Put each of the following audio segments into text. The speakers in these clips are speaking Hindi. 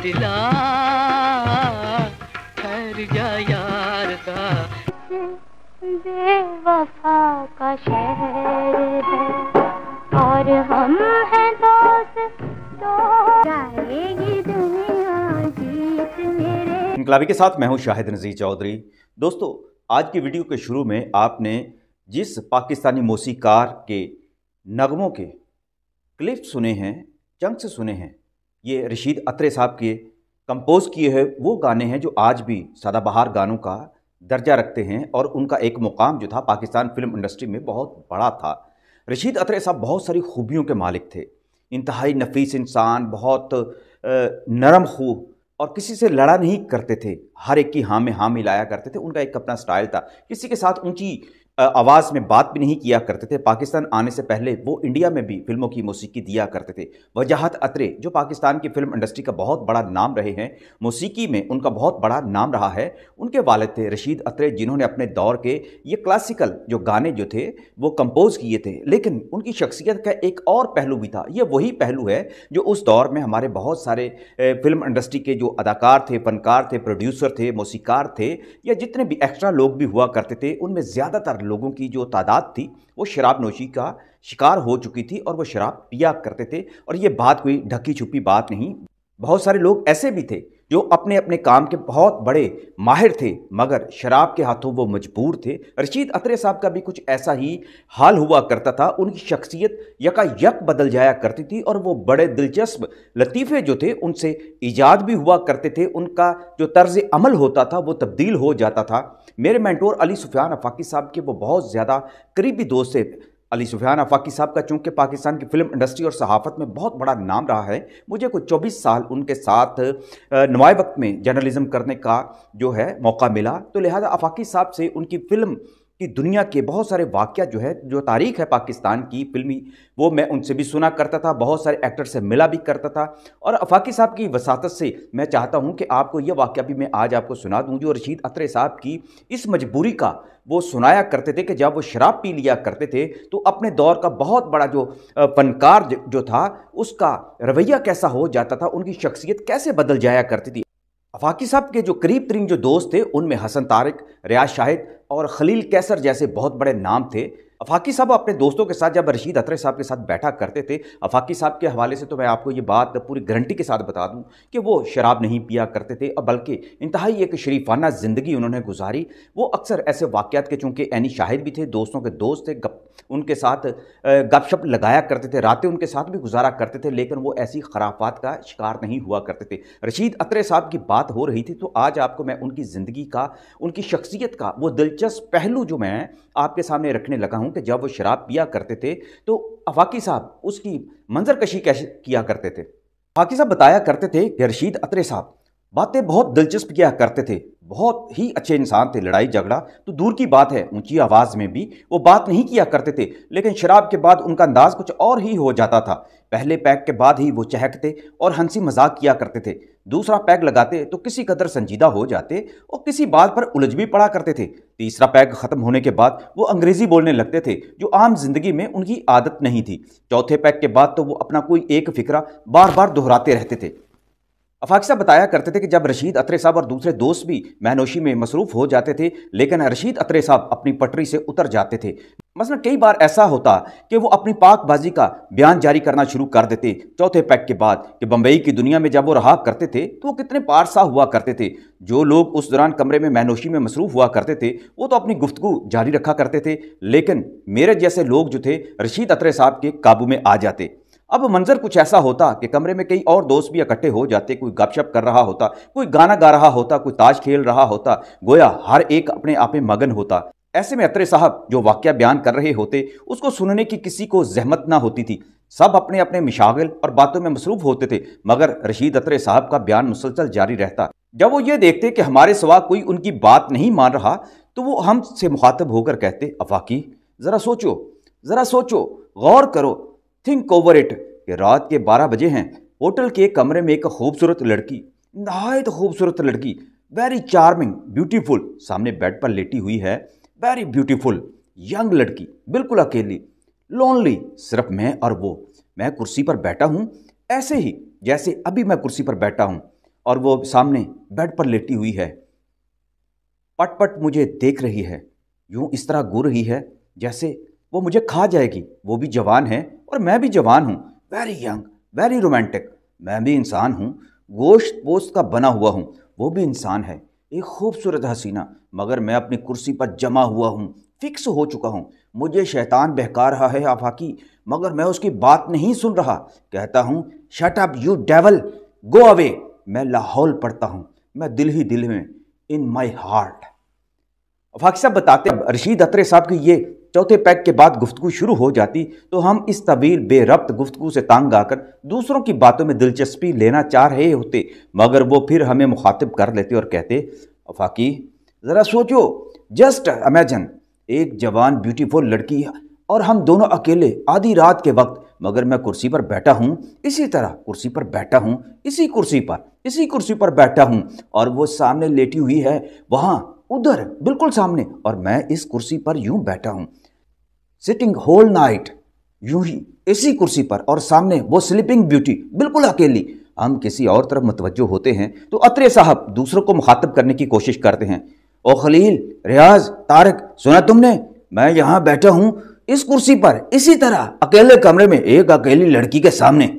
दिला जा यार का बेवफा का शहर है और हम हैं दोस्त तो जाएगी दुनिया जीत मेरे के साथ मैं हूं शाहिद नज़ीर चौधरी दोस्तों आज की वीडियो के शुरू में आपने जिस पाकिस्तानी मौसीकार के नगमों के क्लिप सुने हैं चंक्स सुने हैं ये रशीद अतरे साहब के कंपोज़ किए हुए वो गाने हैं जो आज भी सदाबहार गानों का दर्जा रखते हैं और उनका एक मुकाम जो था पाकिस्तान फिल्म इंडस्ट्री में बहुत बड़ा था रशीद अत्रे साहब बहुत सारी खूबियों के मालिक थे इंतहाई नफीस इंसान बहुत नरम खूब और किसी से लड़ा नहीं करते थे हर एक की हाँ में हाँ मिलाया करते थे उनका एक अपना स्टाइल था किसी के साथ ऊंची आवाज़ में बात भी नहीं किया करते थे पाकिस्तान आने से पहले वो इंडिया में भी फिल्मों की मौसीकी दिया करते थे वजाहत अतरे जो पाकिस्तान की फिल्म इंडस्ट्री का बहुत बड़ा नाम रहे हैं मौसीकी में उनका बहुत बड़ा नाम रहा है उनके वालद थे रशीद अतरे जिन्होंने अपने दौर के ये क्लासिकल जो गाने जो थे वो कंपोज़ किए थे लेकिन उनकी शख्सियत का एक और पहलू भी था ये वही पहलू है जो उस दौर में हमारे बहुत सारे फिल्म इंडस्ट्री के जो अदाकार थे फनकार थे प्रोड्यूसर थे मौसीकार थे या जितने भी एक्स्ट्रा लोग भी हुआ करते थे उनमें ज़्यादातर लोगों की जो तादाद थी वो शराब नोशी का शिकार हो चुकी थी और वो शराब पिया करते थे और ये बात कोई ढकी छुपी बात नहीं बहुत सारे लोग ऐसे भी थे जो अपने अपने काम के बहुत बड़े माहिर थे मगर शराब के हाथों वो मजबूर थे रशीद अतरे साहब का भी कुछ ऐसा ही हाल हुआ करता था उनकी शख्सियत यकायक बदल जाया करती थी और वो बड़े दिलचस्प लतीफ़े जो थे उनसे ईजाद भी हुआ करते थे उनका जो तर्ज अमल होता था वो तब्दील हो जाता था मेरे मैंटोर अली सुफियान अफाकी साहब के वो बहुत ज़्यादा करीबी दोस्त थे अली सुफियान अफाकी साहब का चूंकि पाकिस्तान की फिल्म इंडस्ट्री और सहाफ़त में बहुत बड़ा नाम रहा है मुझे कुछ चौबीस साल उनके साथ नवाए वक्त में जर्नलिज़म करने का जो है मौका मिला तो लिहाजा अफाकी साहब से उनकी फ़िल्म कि दुनिया के बहुत सारे वाक़ जो है जो तारीख है पाकिस्तान की फिल्मी वो मैं उनसे भी सुना करता था बहुत सारे एक्टर से मिला भी करता था और अफाकी साहब की वसात से मैं चाहता हूँ कि आपको यह वाक्य भी मैं आज आपको सुना दूँ जो रशीद अतरे साहब की इस मजबूरी का वो सुनाया करते थे कि जब वो शराब पी लिया करते थे तो अपने दौर का बहुत बड़ा जो फनकार जो था उसका रवैया कैसा हो जाता था उनकी शख्सियत कैसे बदल जाया करती थी अफाकी साहब के जो करीब तरीन जो दोस्त थे उनमें हसन तारक रियाज शाहिद और खलील कैसर जैसे बहुत बड़े नाम थे अफाकी साहब अपने दोस्तों के साथ जब रशीद अतरे साहब के साथ बैठा करते थे अफाकी साहब के हवाले से तो मैं आपको ये बात पूरी गारंटी के साथ बता दूं कि वो शराब नहीं पिया करते थे और बल्कि इंतहाई एक शरीफाना ज़िंदगी उन्होंने गुजारी वो अक्सर ऐसे वाक़ात के चूँकि एनी शाहिद भी थे दोस्तों के दोस्त थे गप उनके साथ गपशप लगाया करते थे रातें उनके साथ भी गुजारा करते थे लेकिन वो ऐसी खराफात का शिकार नहीं हुआ करते थे रशीद अतरे साहब की बात हो रही थी तो आज आपको मैं उनकी ज़िंदगी का उनकी शख्सियत का वो दिलचस्प पहलू जो मैं आपके सामने रखने लगा हूँ कि जब वो शराब पिया करते थे तो अफाकी साहब उसकी मंजरकशी कैसे किया करते थे फाकी साहब बताया करते थे कि रशीद अतरे साहब बातें बहुत दिलचस्प किया करते थे बहुत ही अच्छे इंसान थे लड़ाई झगड़ा तो दूर की बात है ऊंची आवाज़ में भी वो बात नहीं किया करते थे लेकिन शराब के बाद उनका अंदाज कुछ और ही हो जाता था पहले पैक के बाद ही वो चहकते और हंसी मजाक किया करते थे दूसरा पैक लगाते तो किसी कदर संजीदा हो जाते और किसी बात पर उलझ भी पड़ा करते थे तीसरा पैक ख़त्म होने के बाद वो अंग्रेज़ी बोलने लगते थे जो आम जिंदगी में उनकी आदत नहीं थी चौथे पैक के बाद तो वो अपना कोई एक फिक्रा बार बार दोहराते रहते थे अफाक साहब बताया करते थे कि जब रशीद अतरे साहब और दूसरे दोस्त भी महनोशी में मसरूफ़ हो जाते थे लेकिन रशीद अतरे साहब अपनी पटरी से उतर जाते थे मसलन कई बार ऐसा होता कि वो अपनी पाकबाजी का बयान जारी करना शुरू कर देते चौथे पैक के बाद कि बम्बई की दुनिया में जब वो रहा करते थे तो वो कितने पारसा हुआ करते थे जो लोग उस दौरान कमरे में महनोशी में मसरूफ़ हुआ करते थे वो तो अपनी गुफ्तु जारी रखा करते थे लेकिन मेरे जैसे लोग जो थे रशीद अतरे साहब के काबू में आ जाते अब मंजर कुछ ऐसा होता कि कमरे में कई और दोस्त भी इकट्ठे हो जाते कोई गपशप कर रहा होता कोई गाना गा रहा होता कोई ताश खेल रहा होता गोया हर एक अपने आप में मगन होता ऐसे में अत्रे साहब जो वाक्य बयान कर रहे होते उसको सुनने की किसी को जहमत ना होती थी सब अपने अपने मिशागल और बातों में मसरूफ होते थे मगर रशीद अत्रे साहब का बयान मुसलसल जारी रहता जब वो ये देखते कि हमारे सवा कोई उनकी बात नहीं मान रहा तो वो हमसे मुखातब होकर कहते अफाकी ज़रा सोचो ज़रा सोचो गौर करो थिंक ओवर इट कि रात के 12 बजे हैं होटल के कमरे में एक खूबसूरत लड़की नहायत खूबसूरत लड़की वेरी चार्मिंग ब्यूटीफुल सामने बेड पर लेटी हुई है वेरी ब्यूटीफुल यंग लड़की बिल्कुल अकेली लोनली सिर्फ मैं और वो मैं कुर्सी पर बैठा हूँ ऐसे ही जैसे अभी मैं कुर्सी पर बैठा हूँ और वो सामने बेड पर लेटी हुई है पट पट मुझे देख रही है यूँ इस तरह गो रही है जैसे वो मुझे खा जाएगी वो भी जवान है और मैं भी जवान हूँ वेरी यंग वेरी रोमांटिक मैं भी इंसान हूँ गोश्त पोस्त का बना हुआ हूँ वो भी इंसान है एक खूबसूरत हसीना मगर मैं अपनी कुर्सी पर जमा हुआ हूँ फिक्स हो चुका हूँ मुझे शैतान बहका रहा है आफाकी मगर मैं उसकी बात नहीं सुन रहा कहता हूँ shut up you devil go away मैं लाहौल पढ़ता हूँ मैं दिल ही दिल में इन माई हार्ट फाकि साहब बताते हैं रशीद अतरे साहब की ये चौथे पैक के बाद गुफ्तु शुरू हो जाती तो हम इस तवील बेरब्त गुफ्तु से तंग आकर दूसरों की बातों में दिलचस्पी लेना चाह रहे होते मगर वो फिर हमें मुखातिब कर लेते और कहते अफाकी ज़रा सोचो जस्ट अमेजन एक जवान ब्यूटीफुल लड़की और हम दोनों अकेले आधी रात के वक्त मगर मैं कुर्सी पर बैठा हूँ इसी तरह कुर्सी पर बैठा हूँ इसी कुर्सी पर इसी कुर्सी पर बैठा हूँ और वो सामने लेटी हुई है वहाँ उधर बिल्कुल सामने और मैं इस कुर्सी पर यूं बैठा हूँ सिटिंग होल नाइट यूं ही इसी कुर्सी पर और सामने वो स्लीपिंग ब्यूटी बिल्कुल अकेली हम किसी और तरफ मतवजो होते हैं तो अतरे साहब दूसरों को मुखातब करने की कोशिश करते हैं ओ खलील रियाज तारक सुना तुमने मैं यहाँ बैठा हूँ इस कुर्सी पर इसी तरह अकेले कमरे में एक अकेली लड़की के सामने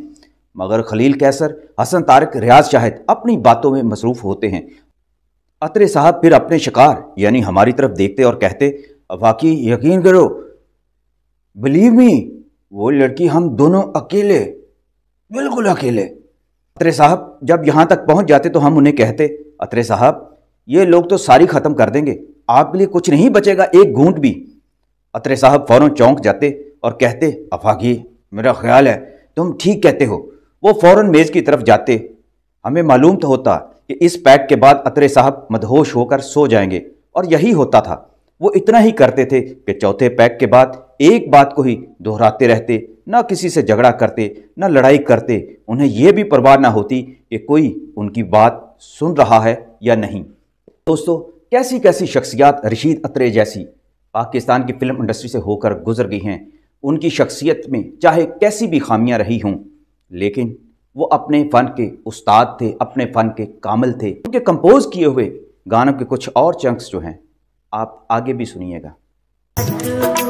मगर खलील कैसर हसन तारक रियाज शाहिद अपनी बातों में मसरूफ़ होते हैं अतरे साहब फिर अपने शिकार यानी हमारी तरफ देखते और कहते वाकई यकीन करो बिलीव मी वो लड़की हम दोनों अकेले बिल्कुल अकेले अतरे साहब जब यहाँ तक पहुँच जाते तो हम उन्हें कहते अतरे साहब ये लोग तो सारी ख़त्म कर देंगे आपके लिए कुछ नहीं बचेगा एक घूंट भी अतरे साहब फ़ौर चौंक जाते और कहते अफाकी मेरा ख्याल है तुम ठीक कहते हो वो फ़ौर मेज़ की तरफ जाते हमें मालूम तो होता कि इस पैक के बाद अतरे साहब मदहोश होकर सो जाएंगे और यही होता था वो इतना ही करते थे कि चौथे पैक के बाद एक बात को ही दोहराते रहते ना किसी से झगड़ा करते ना लड़ाई करते उन्हें यह भी परवाह ना होती कि कोई उनकी बात सुन रहा है या नहीं दोस्तों कैसी कैसी शख्सियात रशीद अतरे जैसी पाकिस्तान की फिल्म इंडस्ट्री से होकर गुजर गई हैं उनकी शख्सियत में चाहे कैसी भी खामियां रही हों लेकिन वो अपने फ़न के उस्ताद थे अपने फ़न के कामिल थे उनके कंपोज़ किए हुए गानों के कुछ और चंक्स जो हैं आप आगे भी सुनिएगा